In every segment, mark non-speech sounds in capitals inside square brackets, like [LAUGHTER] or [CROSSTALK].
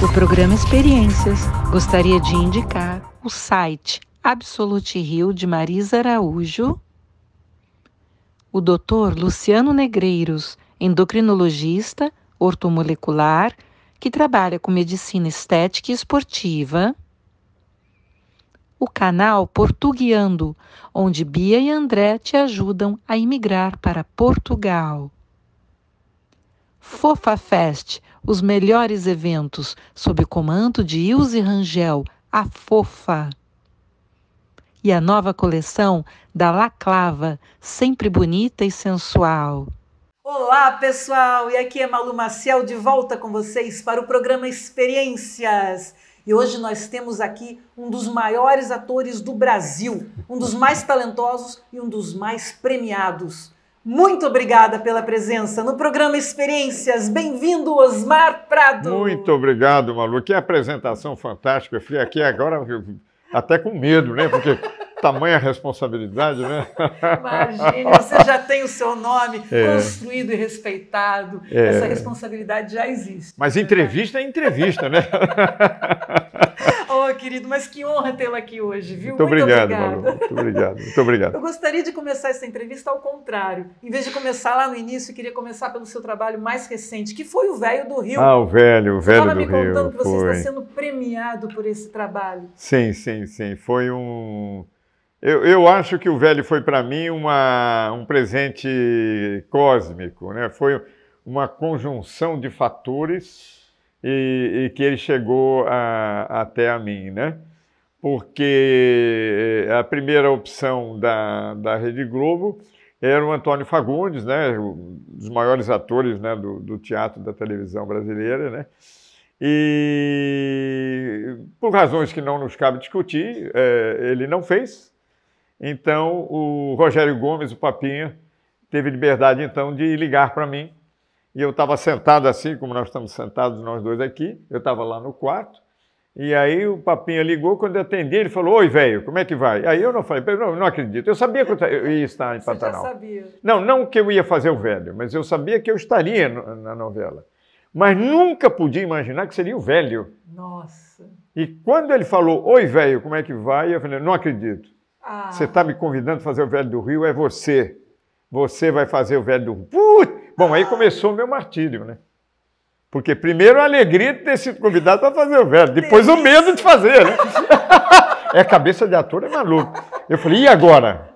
O programa Experiências gostaria de indicar o site Absolute Rio de Marisa Araújo, o Dr. Luciano Negreiros, endocrinologista, ortomolecular, que trabalha com medicina estética e esportiva, o canal Portuguiando, onde Bia e André te ajudam a imigrar para Portugal. Fofa Fest, os melhores eventos sob o comando de Ilse Rangel, a fofa. E a nova coleção da Laclava, sempre bonita e sensual. Olá, pessoal! E aqui é Malu Maciel de volta com vocês para o programa Experiências. E hoje nós temos aqui um dos maiores atores do Brasil, um dos mais talentosos e um dos mais premiados. Muito obrigada pela presença no programa Experiências. Bem-vindo, Osmar Prado. Muito obrigado, Malu. Que apresentação fantástica. Eu fui aqui agora até com medo, né? Porque [LAUGHS] tamanha responsabilidade, né? Imagina, você já tem o seu nome é. construído e respeitado. É. Essa responsabilidade já existe. Mas né? entrevista é entrevista, né? [LAUGHS] querido, mas que honra tê-lo aqui hoje, viu? Muito, Muito obrigado, Manu. Muito obrigado. Muito obrigado. [LAUGHS] Eu gostaria de começar essa entrevista ao contrário. Em vez de começar lá no início, eu queria começar pelo seu trabalho mais recente, que foi o Velho do Rio. Ah, o Velho, o Velho do Rio. Estava me contando que você foi. está sendo premiado por esse trabalho. Sim, sim, sim. Foi um... Eu, eu acho que o Velho foi para mim uma, um presente cósmico, né? Foi uma conjunção de fatores e, e que ele chegou a, até a mim, né? Porque eh, a primeira opção da, da Rede Globo era o Antônio Fagundes, né? Um dos maiores atores né? do, do teatro da televisão brasileira, né? E por razões que não nos cabe discutir, é, ele não fez. Então o Rogério Gomes, o Papinha, teve liberdade então de ligar para mim e eu estava sentado assim, como nós estamos sentados nós dois aqui, eu estava lá no quarto, e aí o Papinha ligou, quando eu atendi, ele falou, oi, velho, como é que vai? Aí eu não falei, não, não acredito, eu sabia que eu ia estar em Pantanal. Você já sabia. Não, não que eu ia fazer o velho, mas eu sabia que eu estaria na novela. Mas nunca podia imaginar que seria o velho. Nossa! E quando ele falou, oi, velho, como é que vai? Eu falei, não acredito. Ah. Você está me convidando a fazer o velho do Rio, é você. Você vai fazer o velho do Rio. Putz! Bom, aí começou o meu martírio, né? Porque primeiro a alegria de ter sido convidado para fazer o velho, depois o medo de fazer, né? é cabeça de ator, é maluco. Eu falei, e agora?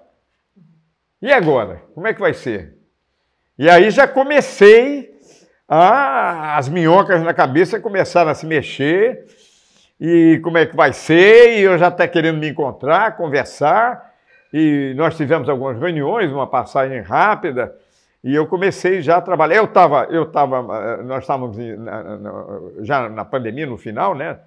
E agora? Como é que vai ser? E aí já comecei a. As minhocas na cabeça começaram a se mexer. E como é que vai ser? E eu já até tá querendo me encontrar, conversar. E nós tivemos algumas reuniões, uma passagem rápida. E eu comecei já a trabalhar. Eu estava, eu tava, eh, nós estávamos já na pandemia, no final, né?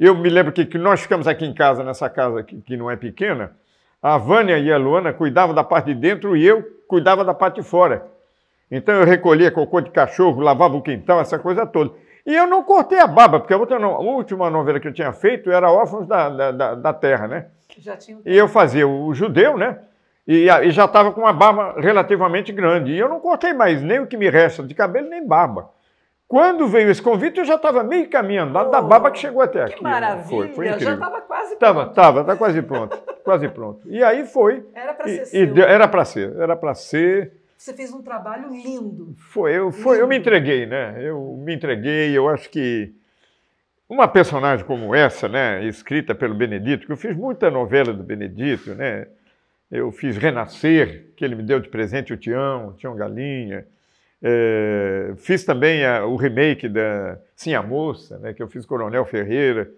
Eu me lembro que, que nós ficamos aqui em casa, nessa casa que, que não é pequena. A Vânia e a Luana cuidavam da parte de dentro e eu cuidava da parte de fora. Então eu recolhia cocô de cachorro, lavava o quintal, essa coisa toda. E eu não cortei a baba, porque a, outra, a última novela que eu tinha feito era Órfãos da, da, da Terra, né? Já tinha... E eu fazia o judeu, né? E, e já estava com uma barba relativamente grande. E eu não cortei mais nem o que me resta de cabelo, nem barba. Quando veio esse convite, eu já estava meio caminhando oh, da barba que chegou até que aqui. Que maravilha! Foi, foi incrível. já estava quase pronto. Estava, estava, tá quase pronto. quase pronto. E aí foi. Era para ser e, e Era para ser, era para ser. Você fez um trabalho lindo. Foi, eu, foi, lindo. eu me entreguei, né? Eu me entreguei, eu acho que uma personagem como essa, né, escrita pelo Benedito, que eu fiz muita novela do Benedito, né? eu fiz Renascer, que ele me deu de presente o Tião, o Tião Galinha. É, fiz também a, o remake da Sim a Moça, né, que eu fiz Coronel Ferreira.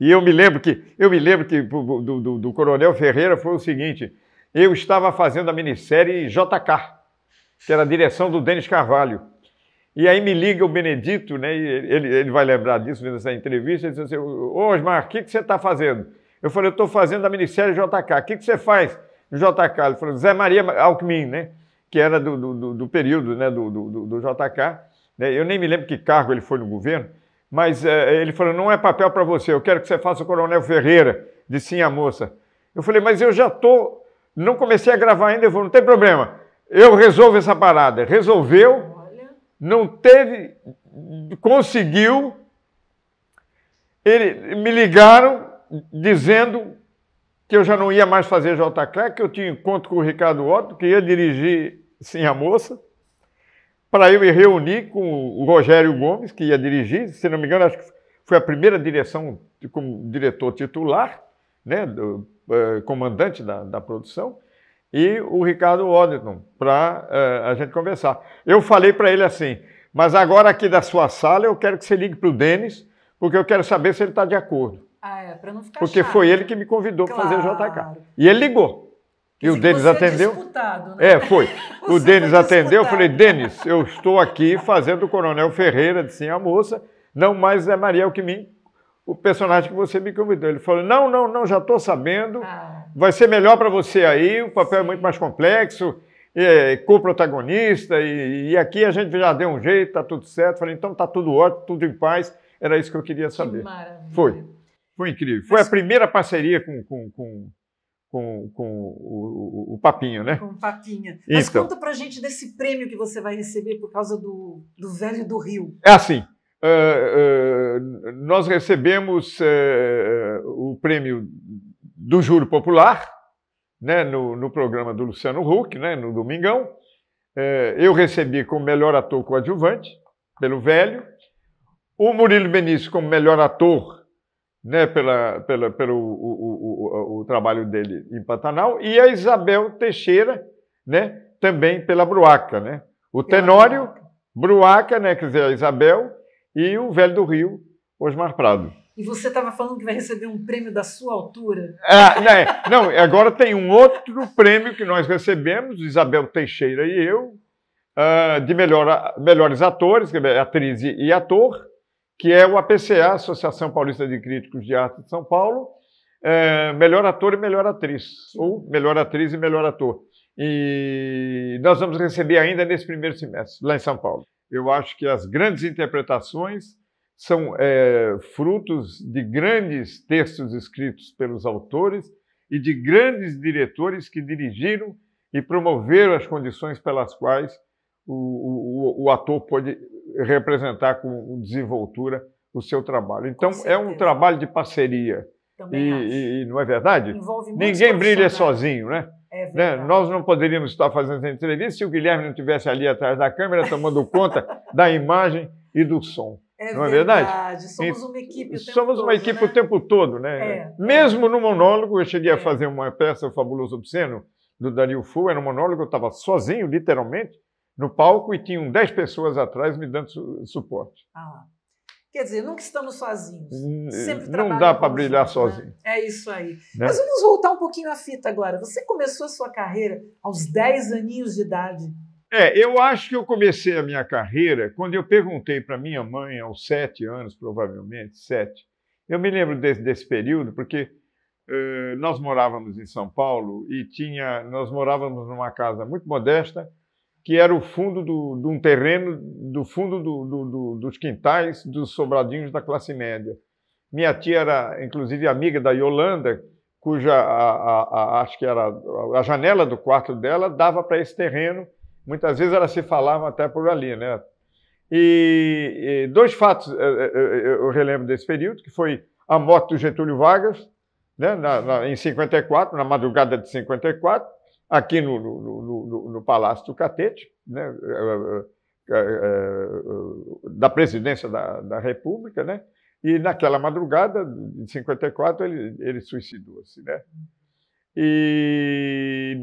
E eu me lembro que eu me lembro que do, do, do Coronel Ferreira foi o seguinte: eu estava fazendo a minissérie JK, que era a direção do Denis Carvalho. E aí me liga o Benedito, né? ele, ele vai lembrar disso essa entrevista, ele diz assim: Ô Osmar, o que, que você está fazendo? Eu falei, eu estou fazendo a minissérie JK. O que, que você faz? JK, ele falou Zé Maria Alckmin, né? Que era do, do, do período né? do, do, do JK. Né? Eu nem me lembro que cargo ele foi no governo, mas é, ele falou: não é papel para você, eu quero que você faça o Coronel Ferreira, de Sim a Moça. Eu falei: mas eu já tô, não comecei a gravar ainda, eu vou, não tem problema, eu resolvo essa parada. Resolveu, não teve, conseguiu. Ele, me ligaram dizendo que eu já não ia mais fazer JK, que eu tinha encontro com o Ricardo Otto, que ia dirigir Sim a Moça, para eu me reunir com o Rogério Gomes, que ia dirigir, se não me engano, acho que foi a primeira direção como diretor titular, né, do, uh, comandante da, da, produção, e o Ricardo Odington, para uh, eh, a gente conversar. Eu falei para ele assim, mas agora aqui da sua sala eu quero que você ligue para o Denis, porque eu quero saber se ele está de acordo. Ah, é, para não ficar Porque chato. foi ele que me convidou claro. para fazer o JK. E ele ligou. E, o Denis é atendeu. Disputado, né? É, foi. [LAUGHS] o Denis atendeu, eu falei, Denis, eu estou aqui fazendo o Coronel Ferreira, Sim a moça, não mais é Mariel que me o personagem que você me convidou. Ele falou: não, não, não, já estou sabendo. Ah. Vai ser melhor para você aí, o papel Sim. é muito mais complexo, é, co-protagonista, e, e, aqui a gente já deu um jeito, tá tudo certo. Falei, então tá tudo ótimo, tudo em paz. Era isso que eu queria saber. Que maravilha. Foi. Foi incrível. Foi a primeira parceria com, com, com, com, com o, o, Papinho, né? Com o Papinha. Mas então. conta pra gente desse prêmio que você vai receber por causa do, do Velho do Rio. É assim. Uh, uh, nós recebemos uh, o prêmio do Júri Popular, né, no, no, programa do Luciano Huck, né, no Domingão. eu recebi como melhor ator coadjuvante, pelo Velho. O Murilo Benício como melhor ator né, pela, pela, pelo o, o, o, o trabalho dele em Pantanal, e a Isabel Teixeira, né, também pela Bruaca. Né? O Tenório, Bruaca, né, quer dizer, a Isabel, e o Velho do Rio, Osmar Prado. E você estava falando que vai receber um prêmio da sua altura. Ah, né? Não, agora tem um outro prêmio que nós recebemos, Isabel Teixeira e eu, ah, de melhor, melhores atores, atriz e ator, que é o APCA, Associação Paulista de Críticos de Arte de São Paulo, é, melhor ator e melhor atriz, ou melhor atriz e melhor ator. E nós vamos receber ainda nesse primeiro semestre, lá em São Paulo. Eu acho que as grandes interpretações são é, frutos de grandes textos escritos pelos autores e de grandes diretores que dirigiram e promoveram as condições pelas quais o, o, o ator pode representar com desenvoltura o seu trabalho. Então, é um trabalho de parceria. Também e, e não é verdade? Ninguém brilha né? sozinho, né? É né? Nós não poderíamos estar fazendo essa entrevista se o Guilherme não estivesse ali atrás da câmera tomando conta [LAUGHS] da imagem e do som. É não é verdade. é verdade? Somos uma equipe o tempo Somos todo, uma equipe né? o tempo todo, né? É. é. Mesmo no monólogo, eu cheguei a é. fazer uma peça, o Fabuloso Obsceno, do Daniel Fu, era um monólogo, eu estava sozinho, literalmente, no palco e tinham 10 pessoas atrás me dando su suporte. Ah, quer dizer, nunca estamos sozinhos. Sempre Não dá para brilhar né? sozinho. É isso aí. Né? Mas vamos voltar um pouquinho à fita agora. Você começou a sua carreira aos 10 aninhos de idade. É, eu acho que eu comecei a minha carreira quando eu perguntei para minha mãe, aos sete anos, provavelmente, sete. Eu me lembro desse, desse período, porque eh, nós morávamos em São Paulo e tinha, nós morávamos numa casa muito modesta, que era o fundo do, de um terreno, do fundo do, do, dos quintais dos sobradinhos da classe média. Minha tia era, inclusive, amiga da Yolanda, cuja a, a, a, acho que era a janela do quarto dela dava para esse terreno. Muitas vezes elas se falavam até por ali, né? E, e, dois fatos eh, eh, eh, eu relembro desse período, que foi a morte do Getúlio Vargas, né, na, na, em 54, na madrugada de 54, aqui no, no, no, no Palácio do Catete, né, é, é, é, da presidência da, da República, né? E naquela madrugada de 1954 ele, ele suicidou-se, né? E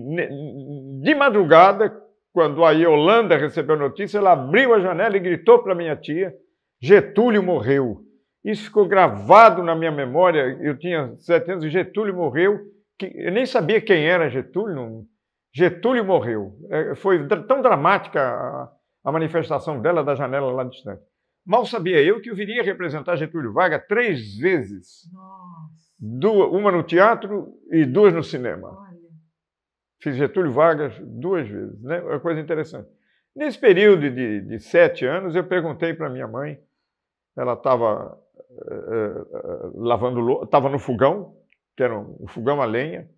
de madrugada, quando a Yolanda recebeu a notícia, ela abriu a janela e gritou para minha tia: Getúlio morreu. Isso ficou gravado na minha memória. Eu tinha sete anos e Getúlio morreu. eu nem sabia quem era Getúlio, não Getúlio morreu. É, foi tão dramática a, a manifestação dela da janela lá distante. Mal sabia eu que eu viria representar Getúlio Vargas três vezes. Duas, uma no teatro e duas no cinema. Olha. Fiz Getúlio Vargas duas vezes, né? É uma coisa interessante. Nesse período de, de sete anos, eu perguntei para minha mãe, ela estava é, eh, é, eh, eh, lavando, estava no fogão, que era um, um fogão a lenha,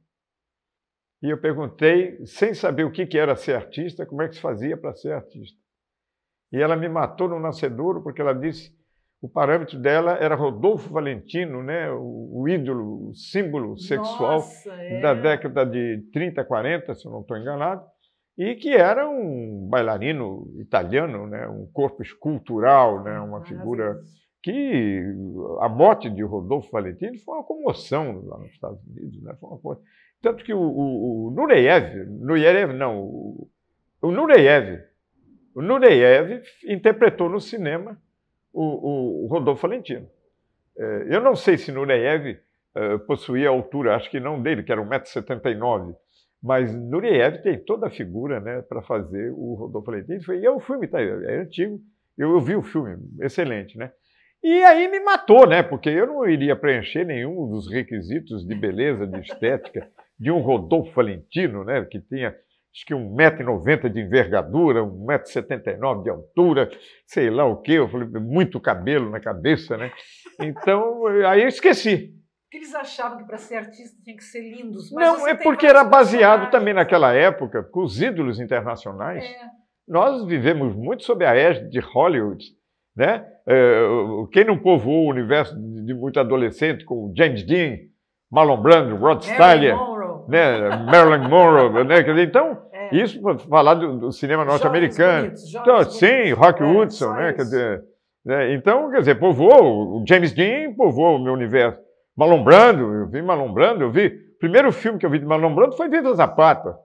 e eu perguntei, sem saber o que era ser artista, como é que se fazia para ser artista. E ela me matou no nascedouro, porque ela disse o parâmetro dela era Rodolfo Valentino, né? o, o ídolo, o símbolo sexual Nossa, é. da década de 30, 40, se eu não estou enganado, e que era um bailarino italiano, né? um corpo escultural, né? Ah, uma figura que a morte de Rodolfo Valentino foi uma comoção lá nos Estados Unidos, né? foi uma coisa tanto que o, o, o Nureyev, Nureyev não, o, o Nureyev, o Nureyev interpretou no cinema o, o Rodolfo Valentino. É, eu não sei se Nureyev é, possuía a altura, acho que não dele, que era 1,79m, mas Nureyev tem toda a figura né, para fazer o Rodolfo Valentino. E é um filme, tá, é antigo, eu, eu vi o filme, excelente, né? E aí me matou, né? Porque eu não iria preencher nenhum dos requisitos de beleza, de estética [LAUGHS] de um Rodolfo Valentino, né, que tinha acho que 1,90m de envergadura, 1,79m de altura, sei lá o quê. Eu falei, muito cabelo na cabeça, né? Então, [LAUGHS] aí eu esqueci. Porque eles achavam que para ser artista tinha que ser lindos. não, é porque era baseado também naquela época, com os ídolos internacionais. É. Nós vivemos muito sob a égide de Hollywood. Né? É, quem não povoou o universo de muito adolescente, com James Dean, Marlon Brando, Rod Steiger, né? Marilyn Monroe, né? Então, é. isso para falar do, do cinema norte-americano. Então, sim, Rock é, Hudson, né? Quer dizer, né? Então, quer dizer, povoou, o James Dean povoou o meu universo. Malombrando, eu vi Malombrando, eu vi. O primeiro filme que eu vi de Malombrando foi Vida Zapata,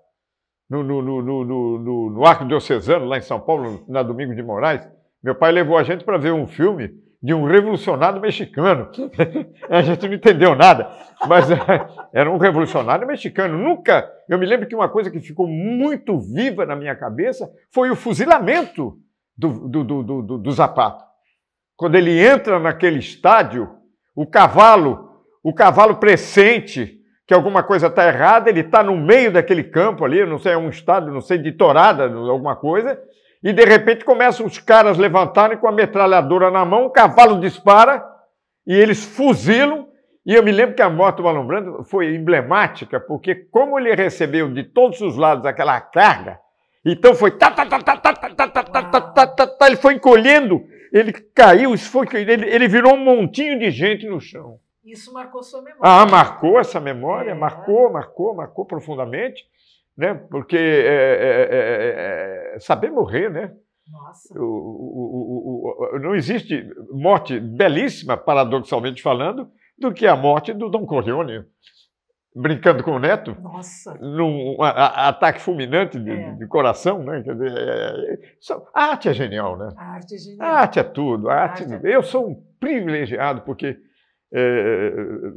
no, no, no, no, no, no, no Arco Diocesano, lá em São Paulo, na Domingo de Moraes. Meu pai levou a gente para ver um filme de um revolucionário mexicano. [LAUGHS] A gente não entendeu nada, mas [LAUGHS] era um revolucionário mexicano. Nunca. Eu me lembro que uma coisa que ficou muito viva na minha cabeça foi o fuzilamento do, do, do, do, do Zapata. Quando ele entra naquele estádio, o cavalo, o cavalo pressente que alguma coisa está errada, ele está no meio daquele campo ali, não sei, é um estádio, não sei, de torada, alguma coisa, e de repente começam os caras levantarem com a metralhadora na mão, o cavalo dispara e eles fuzilam. E eu me lembro que a morte do Brando foi emblemática, porque como ele recebeu de todos os lados aquela carga, então foi ele foi encolhendo, ele caiu, ele virou um montinho de gente no chão. Isso marcou sua memória. Ah, marcou essa memória, marcou, marcou, marcou profundamente né? Porque é é, é, é, é, saber morrer, né? Nossa. O, o, o, não existe morte belíssima, paradoxalmente falando, do que a morte do Dom Corleone brincando com o neto, Nossa. num a, ataque fulminante de, é. de, coração, né? Quer dizer, é, é, a arte é genial, né? A arte é genial. A arte é tudo. A arte, a arte é eu sou um privilegiado porque é, é,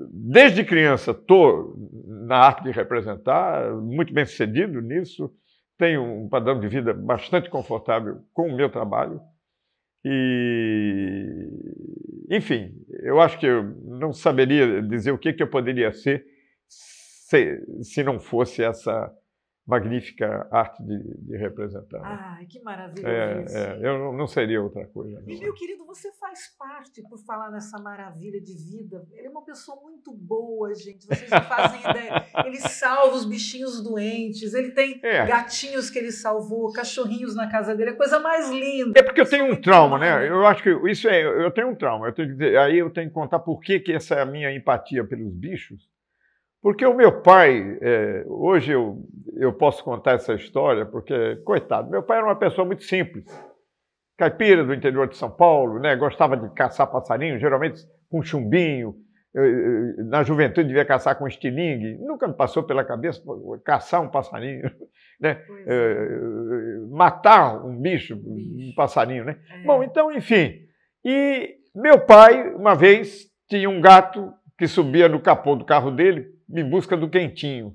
desde criança estou na arte de representar, muito bem sucedido nisso, tenho um padrão de vida bastante confortável com o meu trabalho. E, enfim, eu acho que eu não saberia dizer o que, que eu poderia ser se, se não fosse essa magnífica arte de, de representar. Né? Ah, que maravilha é, isso. É, eu não seria outra coisa. E, meu querido, você faz parte, por falar nessa maravilha de vida, ele é uma pessoa muito boa, gente, vocês não fazem [LAUGHS] ideia. Ele salva os bichinhos doentes, ele tem é. gatinhos que ele salvou, cachorrinhos na casa dele, é a coisa mais linda. É porque eu tenho um trauma, né? Eu acho que isso é, eu tenho um trauma. Eu tenho que dizer, aí eu tenho que contar por que, que essa minha empatia pelos bichos porque o meu pai, é, hoje eu, eu posso contar essa história, porque, coitado, meu pai era uma pessoa muito simples. Caipira do interior de São Paulo, né? gostava de caçar passarinho, geralmente com chumbinho. Na juventude devia caçar com estilingue. Nunca me passou pela cabeça caçar um passarinho, [LAUGHS] né? É, é. matar um bicho, um passarinho. Né? É. Bom, então, enfim. E meu pai, uma vez, tinha um gato que subia no capô do carro dele, em busca do quentinho.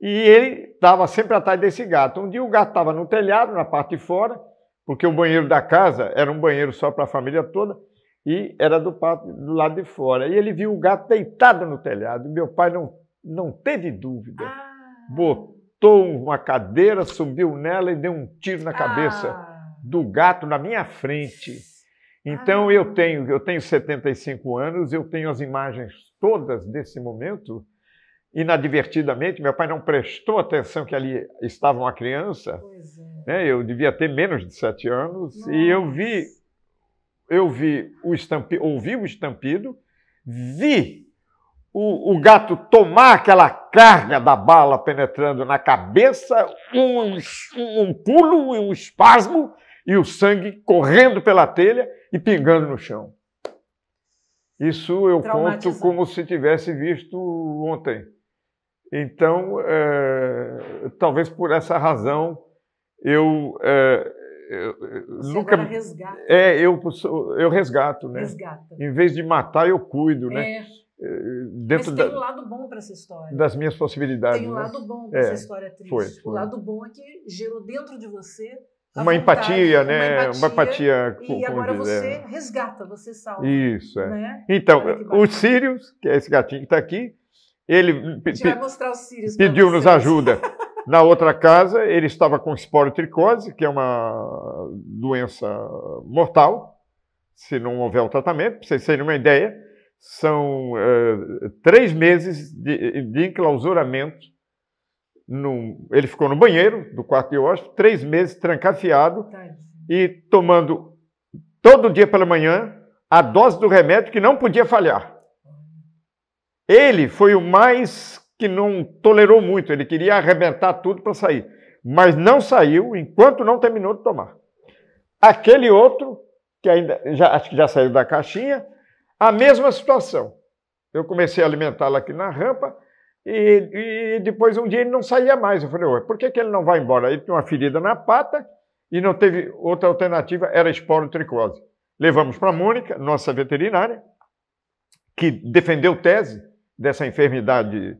E ele estava sempre atrás desse gato. Um dia o gato estava no telhado, na parte de fora, porque o banheiro da casa era um banheiro só para a família toda e era do, do, lado de fora. E ele viu o gato deitado no telhado. Meu pai não, não teve dúvida. Ah. Botou uma cadeira, subiu nela e deu um tiro na cabeça ah. do gato na minha frente. Então ah. eu tenho, eu tenho 75 anos, eu tenho as imagens todas desse momento. Inadvertidamente, meu pai não prestou atenção que ali estava uma criança. É. Né? Eu devia ter menos de sete anos Nossa. e eu vi, eu vi o estampido, ouvi o estampido, vi o, o, gato tomar aquela carga da bala penetrando na cabeça, um, um pulo e um espasmo e o sangue correndo pela telha e pingando no chão. Isso eu conto como se tivesse visto ontem. Então, é, talvez por essa razão, eu, é, eu Você nunca resgata. é eu eu resgato, né? Resgata. Em vez de matar, eu cuido, né? é. né? Dentro Mas tem da, um lado bom para essa história. Das minhas possibilidades. Tem um né? lado bom para essa é, história triste. Foi, foi. O lado bom é que gerou dentro de você uma empatia, né? Uma empatia. Uma empatia e agora dizer? você é. resgata, você salva. Isso, é. Né? Então, o Sirius, que é esse gatinho que está aqui, ele pediu-nos ajuda. [LAUGHS] Na outra casa, ele estava com esporotricose, que é uma doença mortal, se não houver o tratamento. Para vocês terem uma ideia, são uh, três meses de, de enclausuramento ele ficou no banheiro do quarto de hóspede, três meses trancafiado e tomando todo dia pela manhã a dose do remédio que não podia falhar. Ele foi o mais que não tolerou muito, ele queria arrebentar tudo para sair, mas não saiu enquanto não terminou de tomar. Aquele outro, que ainda já, acho que já saiu da caixinha, a mesma situação. Eu comecei a alimentá-lo aqui na rampa, e, e, depois um dia ele não saía mais. Eu falei, ué, por que, que ele não vai embora? Ele tinha uma ferida na pata e não teve outra alternativa, era esporotricose. Levamos para a Mônica, nossa veterinária, que defendeu tese dessa enfermidade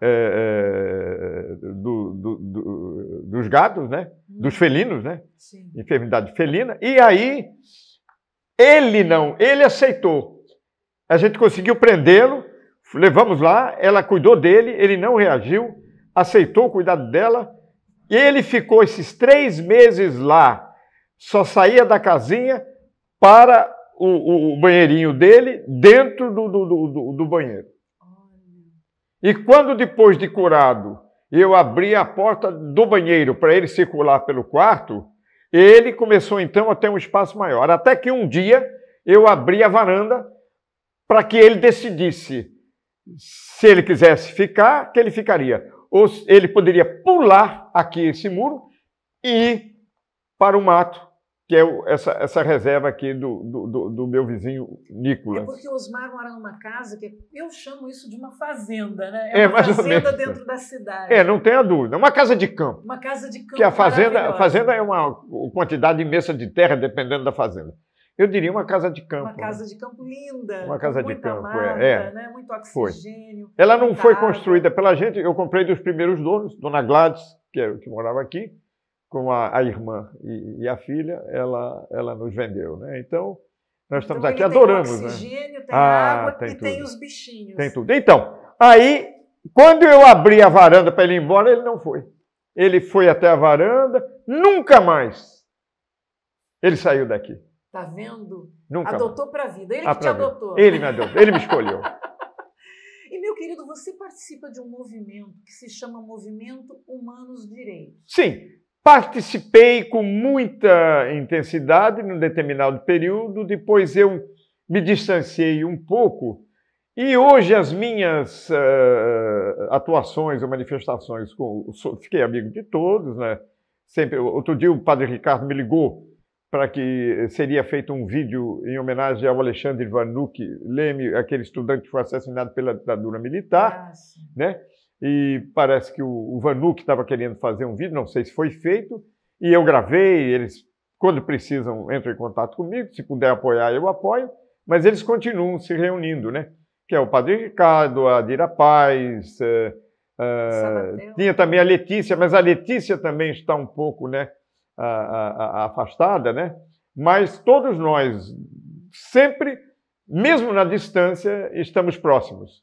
é, do, do, do, dos gatos né? dos uhum. felinos, né? Sim. enfermidade felina. E aí ele não, ele aceitou. A gente conseguiu prendê-lo Levamos lá, ela cuidou dele, ele não reagiu, aceitou o cuidado dela, e ele ficou esses três meses lá, só saía da casinha para o, o, o banheirinho dele, dentro do, do, do, do banheiro. E quando, depois de curado, eu abri a porta do banheiro para ele circular pelo quarto, ele começou então a ter um espaço maior. Até que um dia eu abri a varanda para que ele decidisse se ele quisesse ficar, que ele ficaria. Ou ele poderia pular aqui esse muro e ir para o mato, que é essa, essa reserva aqui do, do, do meu vizinho é Nicolas. É porque Osmar mora numa casa que eu chamo isso de uma fazenda, né? É, é uma fazenda dentro da cidade. É, não tenha dúvida. Uma casa de campo. Uma casa de campo. Que a fazenda, a fazenda é uma quantidade imensa de terra, dependendo da fazenda. Eu diria uma casa de campo. Uma né? casa de campo linda. Uma casa de campo, é, é. mata, é. Né? Muito oxigênio. Foi. Ela não foi água. construída pela gente, eu comprei dos primeiros donos, Dona Gladys, que, é, que morava aqui, com a, a irmã e, e, a filha, ela, ela nos vendeu. Né? Então, nós estamos então, aqui, adoramos. Tem né? oxigênio, né? tem ah, água tem e tudo. tem os bichinhos. Tem tudo. Então, aí, quando eu abri a varanda para ele ir embora, ele não foi. Ele foi até a varanda, nunca mais ele saiu daqui. Tá vendo? Nunca adotou para a vida. Ele ah, que te adotou. Ele me adotou, ele me escolheu. [LAUGHS] e, meu querido, você participa de um movimento que se chama Movimento Humanos Direitos. Sim. Participei com muita intensidade num determinado período, depois eu me distanciei um pouco e hoje as minhas uh, atuações ou manifestações, com, fiquei amigo de todos, né? Sempre, outro dia o padre Ricardo me ligou para que seria feito um vídeo em homenagem ao Alexandre Vanuc Leme, aquele estudante que foi assassinado pela ditadura militar, ah, né? E parece que o, o estava querendo fazer um vídeo, não sei se foi feito, e eu gravei, eles quando precisam entram em contato comigo, se puder apoiar eu apoio, mas eles continuam se reunindo, né? Que é o Padre Ricardo, a Dira Paz, uh, uh, tinha né? também a Letícia, mas a Letícia também está um pouco, né? a, a, afastada, né? Mas todos nós, sempre, mesmo na distância, estamos próximos.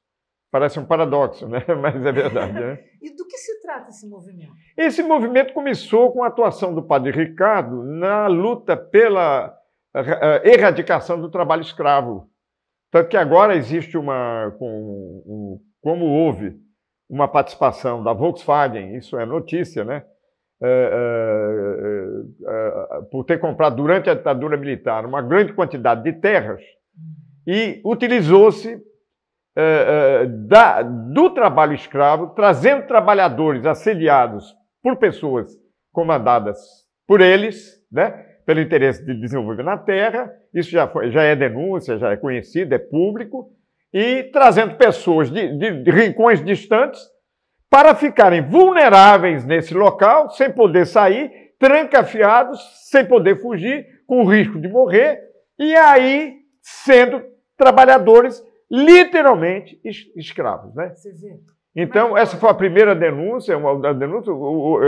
Parece um paradoxo, né? [LAUGHS] Mas é verdade. Né? [LAUGHS] e do que se trata esse movimento? Esse movimento começou com a atuação do padre Ricardo na luta pela eh, eh, erradicação do trabalho escravo. Tanto que agora existe uma, como houve uma participação da Volkswagen, isso é notícia, né? É, é, é, por ter comprado durante a ditadura militar uma grande quantidade de terras e utilizou-se do trabalho escravo, trazendo trabalhadores assediados por pessoas comandadas por eles, né? pelo interesse de desenvolver na terra, isso já, foi, já é denúncia, já é conhecido, é público, e trazendo pessoas de, de, de rincões distantes para ficarem vulneráveis nesse local, sem poder sair, trancafiados, sem poder fugir, com risco de morrer, e aí sendo trabalhadores literalmente escravos, né? Então, essa foi a primeira denúncia, uma denúncia,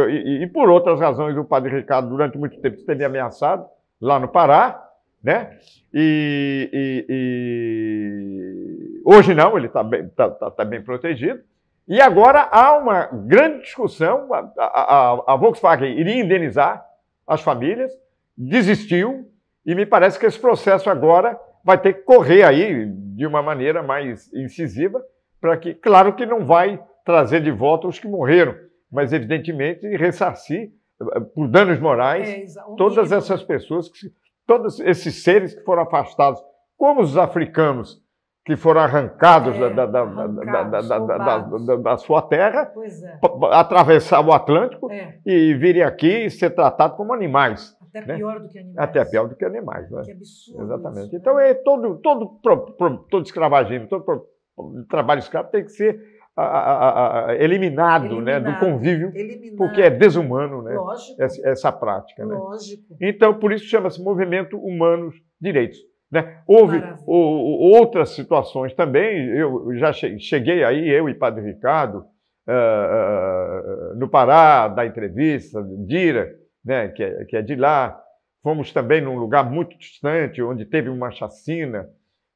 e, por outras razões o padre Ricardo durante muito tempo esteve ameaçado lá no Pará, né? E, e, e... hoje não, ele está bem, tá, tá, tá bem protegido. E agora há uma grande discussão. A, a, a, Volkswagen iria indenizar as famílias, desistiu, e me parece que esse processo agora vai ter que correr aí de uma maneira mais incisiva, para que, claro que não vai trazer de volta os que morreram, mas evidentemente ressarcir eh, por danos morais é, todas essas pessoas, que, todos esses seres que foram afastados, como os africanos que foram é, arrancados da, da, da, da, sua terra, é. atravessar o Atlântico é. e virem aqui e ser tratados como animais. Até né? pior do que animais. Até pior do que animais. Né? Que absurdo. Exatamente. Isso, então, né? é todo, todo, todo, escravagismo, todo trabalho escravo tem que ser a, a, a, eliminado, eliminado, né, do convívio, eliminado. porque é desumano né, essa, essa, prática. Né? Lógico. Né? Então, por isso chama-se Movimento Humanos Direitos. Né? Houve o, o, outras situações também, eu já cheguei aí, eu e Padre Ricardo, uh, uh, no Pará, da entrevista, Dira, né, que, é, que é de lá. Fomos também num lugar muito distante, onde teve uma chacina.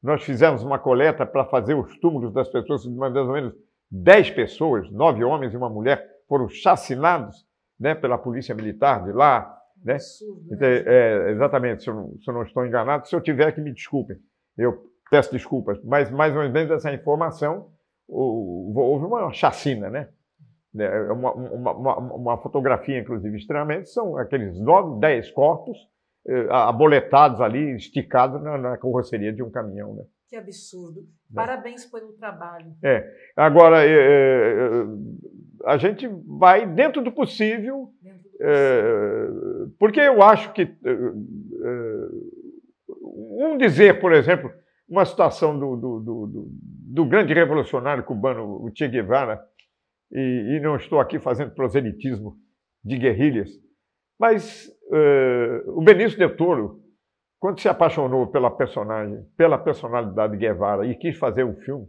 Nós fizemos uma coleta para fazer os túmulos das pessoas, mais ou menos 10 pessoas, nove homens e uma mulher, foram chacinados né, pela polícia militar de lá. Né? Absurdo, né? então, é, exatamente, se eu, se eu, não estou enganado, se eu tiver que me desculpem, eu peço desculpas, mas mais ou menos essa informação, houve uma chacina, né? É, é uma, uma, uma, fotografia, inclusive, extremamente, são aqueles 9, 10 corpos eh, aboletados ali, esticados na, na, carroceria de um caminhão. Né? Que absurdo. Né? Parabéns pelo trabalho. É. Agora, a gente vai, dentro do possível, dentro é, porque eu acho que é, é, um dizer, por exemplo, uma situação do, do, do, do, grande revolucionário cubano, o Che Guevara, e, e, não estou aqui fazendo proselitismo de guerrilhas, mas uh, o Benício Del Toro, quando se apaixonou pela personagem, pela personalidade de Guevara e quis fazer um filme,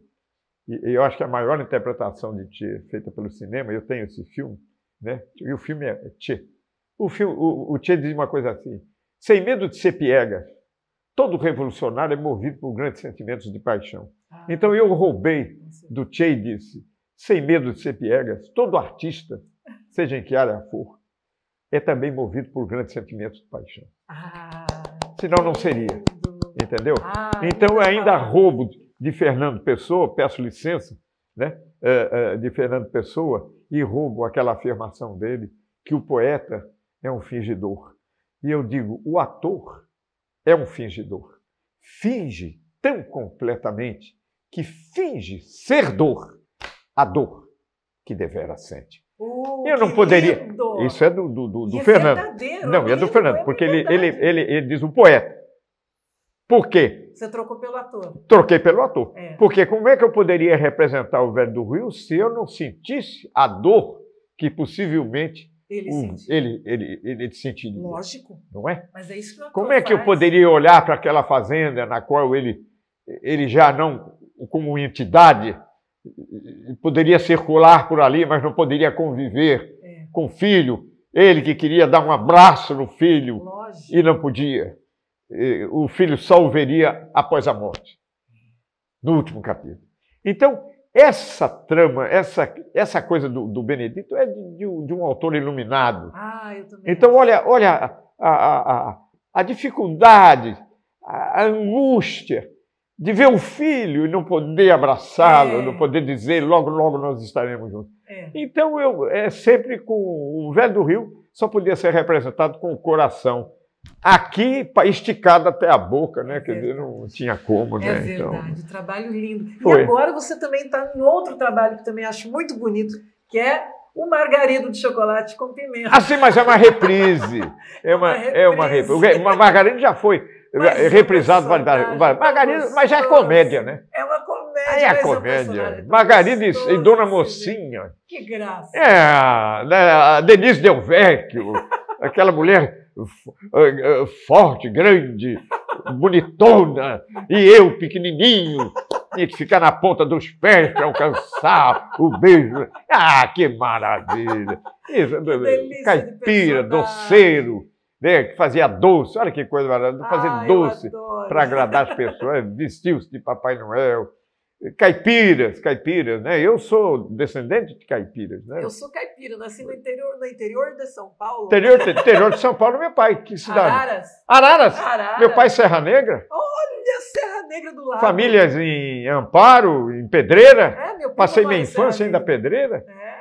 e, e eu acho que a maior interpretação de Che feita pelo cinema, eu tenho esse filme, né? E o filme é, é Tchê. O, filme, o, o Tchê diz uma coisa assim: sem medo de ser piegas, todo revolucionário é movido por grandes sentimentos de paixão. Ah, então eu roubei do Tchê e disse: sem medo de ser piegas, todo artista, [LAUGHS] seja em que área for, é também movido por grandes sentimentos de paixão. Ah, Senão não seria. Entendeu? Ah, então ainda roubo de Fernando Pessoa, peço licença, né? Eh, eh, de Fernando Pessoa, e roubo aquela afirmação dele que o poeta é um fingidor. E eu digo, o ator é um fingidor. Finge tão completamente que finge ser dor, a dor que devera sente. Oh, eu não poderia. Lindo. Isso é do, do, do, do é é Fernando. É não, é do Fernando, porque ele, ele, ele, ele diz o poeta. Por quê? Você trocou pelo ator. Troquei pelo ator. É. Porque como é que eu poderia representar o velho do Rio se eu não sentisse a dor que possivelmente ele, o, ele, ele, ele, sentiria? Lógico. Não é? Mas é isso que o Como é que faz. eu poderia olhar para aquela fazenda na qual ele, ele já não, como entidade, poderia circular por ali, mas não poderia conviver é. com o filho? Ele que queria dar um abraço no filho Lógico. e não podia o filho veria após a morte, no último capítulo. Então, essa trama, essa, essa coisa do, do Benedito é de, de, um autor iluminado. Ah, eu também. Então, olha, olha a, a, a, a dificuldade, a, a, angústia de ver o filho e não poder abraçá-lo, é. não poder dizer logo, logo nós estaremos juntos. É. Então, eu é sempre com o velho do Rio só podia ser representado com o coração Aqui, esticado até a boca, né? Quer dizer, não tinha como, né? É então, verdade, então... trabalho lindo. Foi. E agora você também está em outro trabalho que também acho muito bonito, que é o margarido de chocolate com pimenta. Ah, sim, mas é uma reprise. [LAUGHS] é, é uma, é uma reprise. É uma reprise. O margarido já foi [LAUGHS] mas é, reprisado várias mas já é comédia, né? É uma comédia. Aí é, é comédia. É Margarida e, Dona Mocinha. Que graça. É, a né, Denise Del Vecchio, [LAUGHS] aquela mulher eh, forte, grande, bonitona, e eu pequenininho, tinha que ficar na ponta dos pés para alcançar o beijo. Ah, que maravilha! Isso, que caipira, doceiro, né, que fazia doce, olha que coisa maravilhosa, fazer ah, doce para agradar as pessoas, vestiu-se de Papai Noel caipiras, caipiras, né? Eu sou descendente de caipiras, né? Eu sou caipira, nasci no interior, no interior de São Paulo. Interior, interior de São Paulo, meu pai, que [LAUGHS] cidade? Araras. Araras. Araras. Meu pai Serra Negra. Olha Serra Negra do lado. Famílias em Amparo, em Pedreira. É, meu pai Passei minha infância ainda Pedreira. É.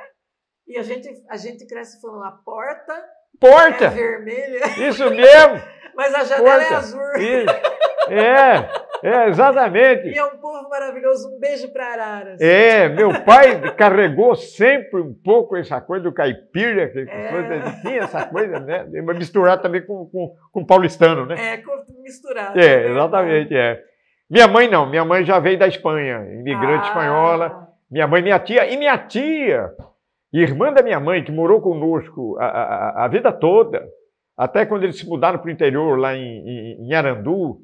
E a gente a gente cresce falando a porta. Porta. É vermelha. Isso mesmo. [LAUGHS] Mas a janela é porta. é azul. Isso. É. É, exatamente. E é um povo maravilhoso. Um beijo para Araras. Assim. É, meu pai carregou sempre um pouco essa coisa do caipira, que é. coisa, tinha essa coisa, né? Misturar também com, com, com paulistano, né? É, misturado. É, né? exatamente, é. Minha mãe não, minha mãe já veio da Espanha, imigrante ah. espanhola. Minha mãe, minha tia, e minha tia, irmã da minha mãe, que morou conosco a, a, a vida toda, até quando eles se mudaram para o interior, lá em, em, em Arandu,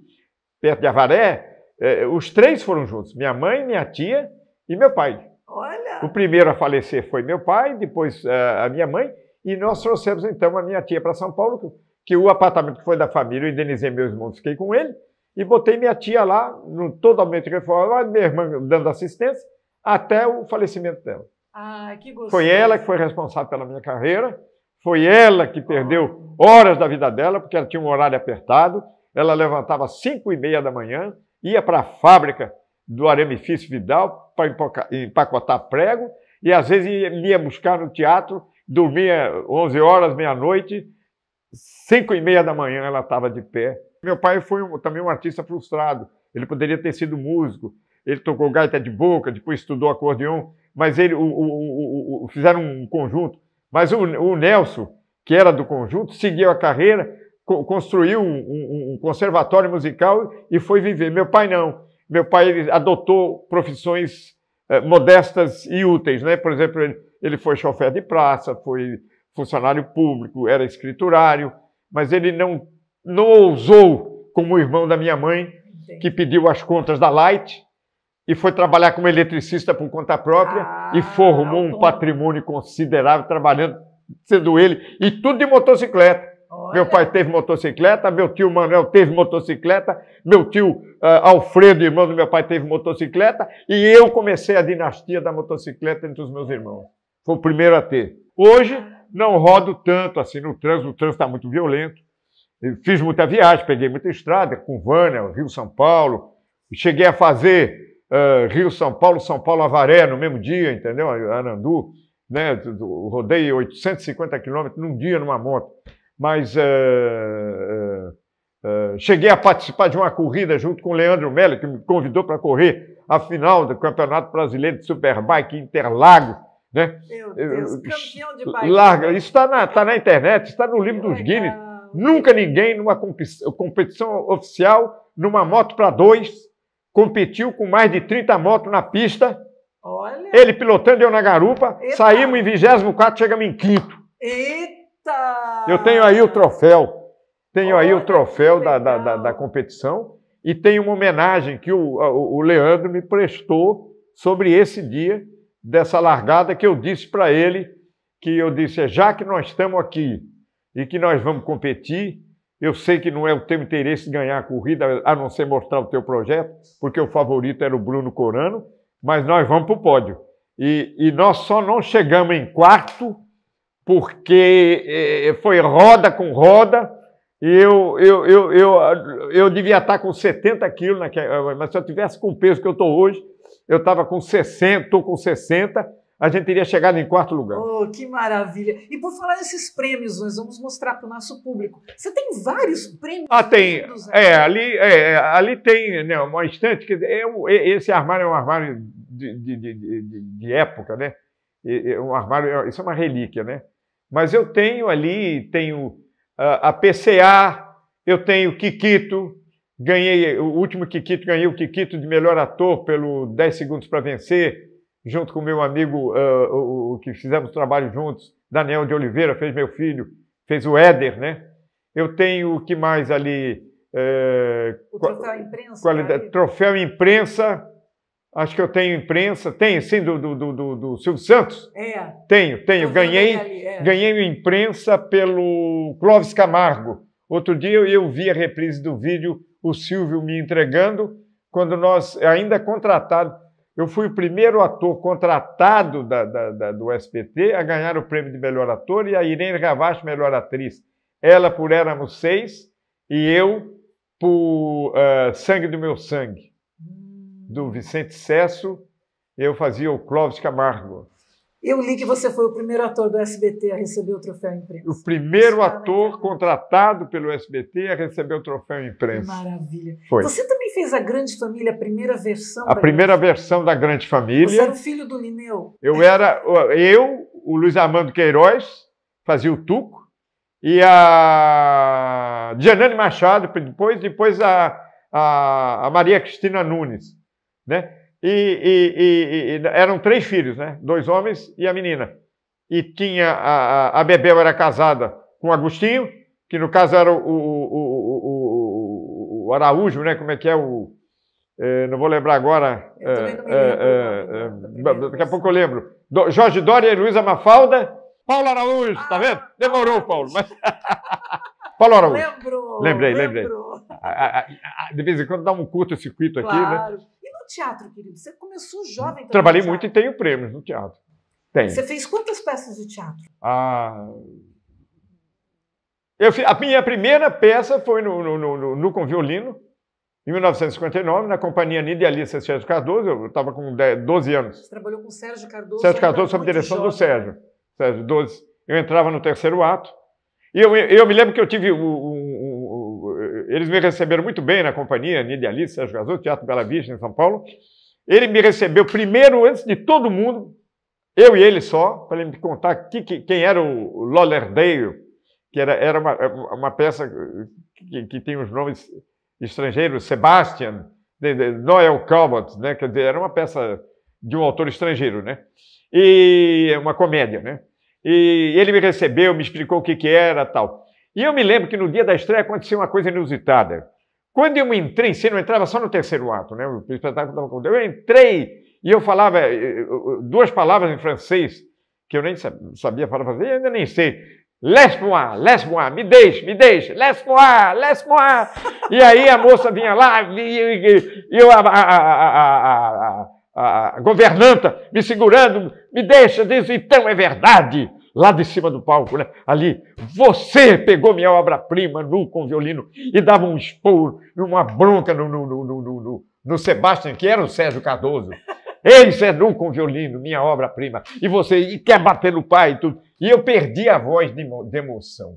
perto de Avaré, é, os três foram juntos: minha mãe, minha tia e meu pai. Olha! O primeiro a falecer foi meu pai, depois é, a minha mãe, e nós trouxemos então a minha tia para São Paulo, que, que, o apartamento que foi da família, eu indenizei meus irmãos, fiquei com ele, e botei minha tia lá, no, totalmente reformada, minha irmã dando assistência, até o falecimento dela. Ah, que gostoso. Foi ela que foi responsável pela minha carreira, foi ela que perdeu horas da vida dela, porque ela tinha um horário apertado, ela levantava às 5 e meia da manhã, ia para a fábrica do Aremifício Vidal para empacotar prego e às vezes ia buscar no teatro, dormia 11 horas, meia-noite, 5 e meia da manhã ela estava de pé. Meu pai foi um, também um artista frustrado, ele poderia ter sido músico, ele tocou gaita de boca, depois estudou acordeão, mas ele, o, o, o, fizeram um conjunto. Mas o Nelson, que era do conjunto, seguiu a carreira construiu um, um conservatório musical e foi viver. Meu pai não. Meu pai adotou profissões eh, modestas e úteis, né? Por exemplo, ele, ele foi chofer de praça, foi funcionário público, era escriturário, mas ele não não ousou como o irmão da minha mãe que pediu as contas da Light e foi trabalhar como eletricista por conta própria ah, e formou um patrimônio considerável trabalhando sendo ele e tudo de motocicleta. Olha. Meu pai teve motocicleta, meu tio Manuel teve motocicleta, meu tio uh, Alfredo, irmão do meu pai, teve motocicleta, e eu comecei a dinastia da motocicleta entre os meus irmãos. Foi o primeiro a ter. Hoje, não rodo tanto assim no trânsito, o trânsito está muito violento. fiz muita viagem, peguei muita estrada, com Vânia, Rio São Paulo. Cheguei a fazer uh, Rio São Paulo, São Paulo Avaré no mesmo dia, entendeu? Arandu, né? Rodei 850 quilômetros num dia numa moto mas eh, eh, eh, cheguei a participar de uma corrida junto com o Leandro Mello, que me convidou para correr a final do Campeonato Brasileiro de Superbike Interlago, Né? Meu Deus, campeão de bike. Larga. Isso está na, tá na internet, está no livro dos Guinness. Nunca ninguém, numa competição oficial, numa moto para dois, competiu com mais de 30 motos na pista. Olha. Ele pilotando, eu na garupa. Eita. Saímos em 24, chegamos em quinto. Eita! Eu tenho aí o troféu. Tenho aí o troféu da, da, da, da competição e tem uma homenagem que o, o Leandro me prestou sobre esse dia dessa largada que eu disse para ele que eu disse é, já que nós estamos aqui e que nós vamos competir eu sei que não é o teu interesse ganhar a corrida a não ser mostrar o teu projeto porque o favorito era o Bruno Corano mas nós vamos para o pódio e, e nós só não chegamos em quarto porque eh, eh, foi roda com roda. Eu, eu, eu, eu, eu devia estar com 70 quilos, naquela, eh, mas se eu tivesse com o peso que eu estou hoje, eu estava com 60, estou com 60, a gente teria chegado em quarto lugar. Oh, que maravilha! E por falar nesses prêmios, nós vamos mostrar para o nosso público. Você tem vários prêmios. Ah, tem. Né? É, ali, é, é, ali tem né, uma estante. que é esse armário é um armário de, de, de, de, época, né? É um armário, é, isso é uma relíquia, né? Mas eu tenho ali, tenho ah, a PCA, eu tenho Kikito, ganhei o último Kikito, ganhei o Kikito de melhor ator pelo 10 segundos para vencer, junto com meu amigo, uh, o, o, que fizemos trabalho juntos, Daniel de Oliveira, fez meu filho, fez o Éder, né? Eu tenho o que mais ali? Eh, o troféu imprensa. Qualidade, né? troféu imprensa Acho que eu tenho imprensa. Tenho, sim, do, do, do, do Silvio Santos? É. Tenho, tenho. Ganhei, ali, é. ganhei imprensa pelo Clóvis Camargo. Outro dia eu vi a reprise do vídeo, o Silvio me entregando, quando nós, ainda contratado, eu fui o primeiro ator contratado da, da, da, do SPT a ganhar o prêmio de melhor ator e a Irene Gavache, melhor atriz. Ela por Éramos Seis e eu por uh, Sangue do Meu Sangue do Vicente Cesso, eu fazia o Clóvis Camargo. Eu li que você foi o primeiro ator do SBT a receber o troféu imprensa. O primeiro Isso, é ator contratado pelo SBT a receber o troféu imprensa. Maravilha. Foi. Você também fez a Grande Família, a primeira versão. A primeira versão da Grande Família. Você era o filho do Lineu. Eu era eu, o Luiz Armando Queiroz fazia o Tuco e a Dianane Machado depois, depois a, a, a Maria Cristina Nunes né? E, e, e, e, eram três filhos, né? Dois homens e a menina. E tinha a, a Bebel era casada com Agostinho, que no caso era o, o, o, o Araújo, né? Como é que é o é, não vou lembrar agora. É, é, é, é daqui a pouco eu lembro. Do, Jorge Doria e Luísa Mafalda. Paulo Araújo, tá vendo? Ah, Demorou, Paulo. Mas... Paulo Araújo. Lembrou. Lembrei, lembrei. De vez em quando dá um curto-circuito aqui, né? claro. né? teatro, querido. Você começou jovem. Trabalhei muito e tenho prêmios no teatro. Tenho. Você fez quantas peças de teatro? Ah, eu, a minha primeira peça foi no, no, no, no, com violino, em 1959, na companhia Nidealista Sérgio Cardoso. Eu estava com 10, 12 anos. Você trabalhou com Sérgio Cardoso? Sérgio Cardoso, sob direção jovem. do Sérgio. Sérgio, 12. Eu entrava no terceiro ato. E eu, eu me lembro que eu tive um, um eles me receberam muito bem na companhia, Nidia Alice, Sérgio Gazô, Teatro Bela Vista, em São Paulo. Ele me recebeu primeiro, antes de todo mundo, eu e ele só, para ele me contar que, que, quem era o Lollerdale, que era, era uma, uma peça que, que tem os nomes estrangeiros, Sebastian, de, de Noel Calbot, né? quer dizer, era uma peça de um autor estrangeiro, né? E uma comédia, né? E ele me recebeu, me explicou o que, que era tal. E eu me lembro que no dia da estreia aconteceu uma coisa inusitada. Quando eu entrei, cena, não entrava só no terceiro ato, né? O espetáculo estava com Eu entrei e eu falava eh, eh, eh, duas palavras em francês, que eu nem sabia falar francês, ainda nem sei. Laisse-moi, laisse-moi, me deixe, me deixe, laisse-moi, laisse-moi. E aí a moça vinha lá e eu, a, a, a, a governanta me segurando, me deixa, diz, então é verdade lá de cima do palco, né? ali. Você pegou minha obra-prima nu com violino e dava um esporro, uma bronca no, no, no, no, no, no Sebastian, que era o Sérgio Cardoso. Ele é nu com violino, minha obra-prima. E você e quer bater no pai e tudo. E eu perdi a voz de, de emoção.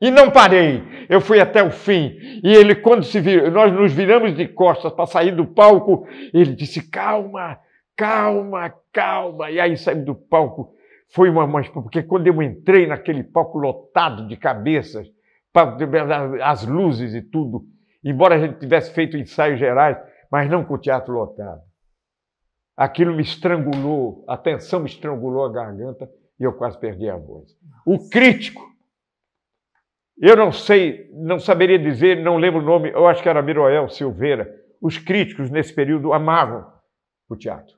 E não parei. Eu fui até o fim. E ele, quando se viu, nós nos viramos de costas para sair do palco, ele disse: calma, calma, calma. E aí saímos do palco. Foi uma, uma porque quando eu entrei naquele palco lotado de cabeças, as luzes e tudo, embora a gente tivesse feito ensaios gerais, mas não com o teatro lotado. Aquilo me estrangulou, a tensão me estrangulou a garganta e eu quase perdi a voz. O crítico, eu não sei, não saberia dizer, não lembro o nome, eu acho que era Miroel Silveira. Os críticos nesse período amavam o teatro.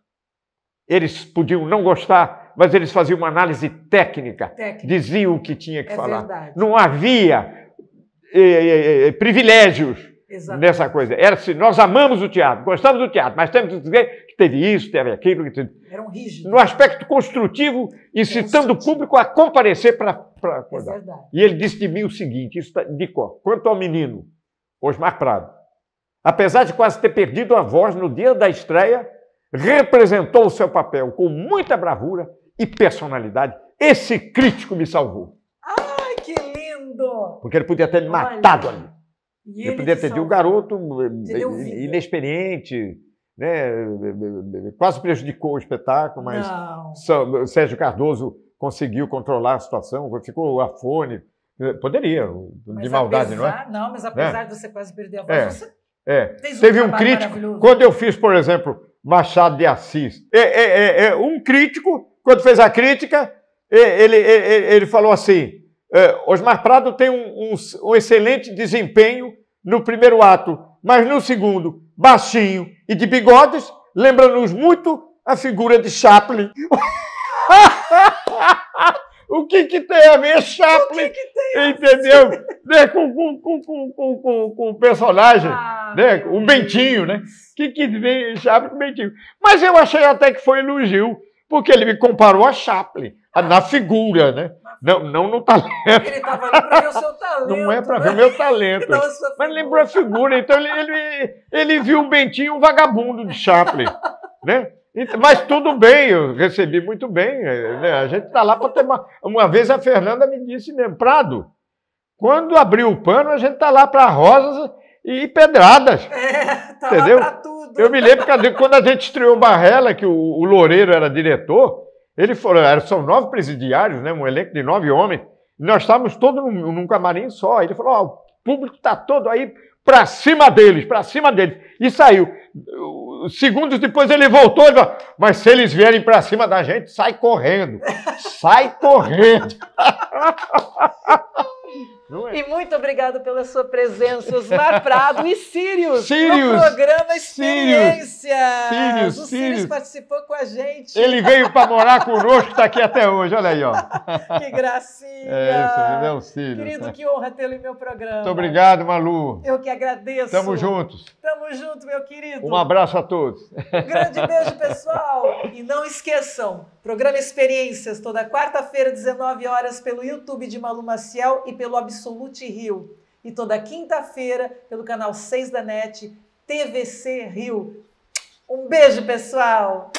Eles podiam não gostar, mas eles faziam uma análise técnica, técnica. diziam o que tinha que é falar. Verdade. Não havia eh, eh, eh, privilégios Exatamente. nessa coisa. Era assim, nós amamos o teatro, gostamos do teatro, mas temos que dizer que teve isso, teve aquilo. Que teve... Eram rígidos. No aspecto construtivo, incitando o público a comparecer para é acordar. É e ele disse de mim o seguinte, isso tá de quanto ao menino, Osmar Prado, apesar de quase ter perdido a voz no dia da estreia, representou o seu papel com muita bravura, e personalidade. Esse crítico me salvou. Ai, que lindo! Porque ele podia ter me matado ali. E ele, ele podia ter sido um garoto inexperiente, né? quase prejudicou o espetáculo, mas Não. Sérgio Cardoso conseguiu controlar a situação, ficou afônico. Eh, poderia, mas de maldade, apesar, não é? Não, mas apesar é. de você quase perder a voz, é. você é. um Teve um crítico. Quando eu fiz, por exemplo, Machado de Assis, é, é, é, é um crítico quando fez a crítica, ele, ele, ele falou assim: é, Osmar Prado tem um, um, um excelente desempenho no primeiro ato, mas no segundo, baixinho e de bigodes, lembra-nos muito a figura de Chaplin. [LAUGHS] o que, que tem a ver Chaplin? Que entendeu? né? com, com, com, com, com, com, o personagem, ah, né? o Bentinho, né? O que, que vem Chaplin com Bentinho? Mas eu achei até que foi elogio porque ele me comparou a Chaplin, na figura, né? Não, não no talento. Ele estava ali para ver o seu [LAUGHS] talento. Não é para né? ver o meu talento. Então, mas lembrou a figura. Então ele, ele, ele viu o Bentinho um vagabundo de Chaplin. [LAUGHS] Né? Mas tudo bem, eu recebi muito bem. É, né? A gente está lá para ter uma. Uma vez a Fernanda me disse mesmo, Prado, quando abriu o pano, a gente está lá para rosas e pedradas. É, tá entendeu? Lá tudo. Eu me lembro que quando a gente estreou Barrela, que o, o Loureiro era diretor, ele falou, são nove presidiários, né, um elenco de nove homens, e nós estávamos todos num, num camarim só. Ele falou, ó, oh, o público está todo aí para cima deles, para cima deles. E saiu. Segundos depois ele voltou e falou, mas se eles vierem para cima da gente, sai correndo. Sai correndo. [LAUGHS] É. E muito obrigado pela sua presença, Osmar [LAUGHS] Prado e Sirius, Sirius no programa Experiência. Sirius, o Sirius participou com a gente. Ele veio para morar conosco, está aqui até hoje, olha aí, ó. [LAUGHS] que gracinha. É isso, ele é o Sirius. Querido, né? que honra tê-lo em meu programa. Muito obrigado, Malu. Eu que agradeço. Tamo juntos. Tamo junto, meu querido. Um abraço a todos. Um grande beijo, pessoal. E não esqueçam, programa Experiências, toda quarta-feira, 19 horas, pelo YouTube de Malu Maciel e pelo Absurdo Absolute Rio. E toda quinta-feira, pelo canal 6 da NET, TVC Rio. Um beijo, pessoal!